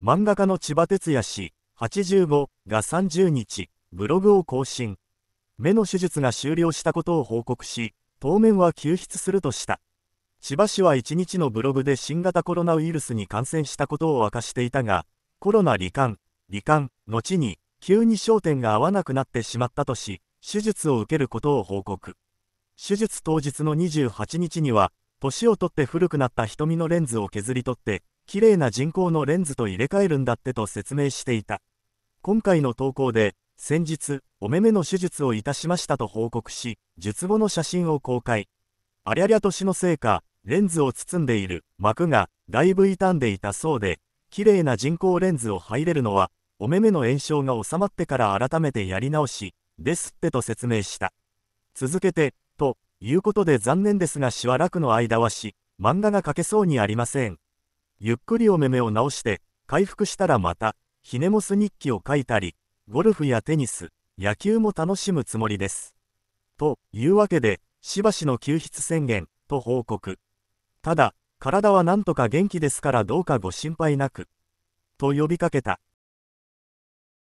漫画家の千葉哲也氏85が30日、ブログを更新。目の手術が終了したことを報告し、当面は救出するとした。千葉氏は1日のブログで新型コロナウイルスに感染したことを明かしていたが、コロナ罹患、罹患、後に、急に焦点が合わなくなってしまったとし、手術を受けることを報告。手術当日の28日には、年をとって古くなった瞳のレンズを削り取って、綺麗な人工のレンズと入れ替えるんだってと説明していた。今回の投稿で、先日、お目目の手術をいたしましたと報告し、術後の写真を公開。ありゃりゃ年のせいか、レンズを包んでいる膜がだいぶ傷んでいたそうで、綺麗な人工レンズを入れるのは、お目目の炎症が治まってから改めてやり直し、ですってと説明した。続けて、ということで残念ですがしばらくの間はし、漫画が描けそうにありません。ゆっくりお目目を直して、回復したらまた、ヒねモス日記を書いたり、ゴルフやテニス、野球も楽しむつもりです。というわけで、しばしの救出宣言、と報告。ただ、体はなんとか元気ですからどうかご心配なく。と呼びかけた。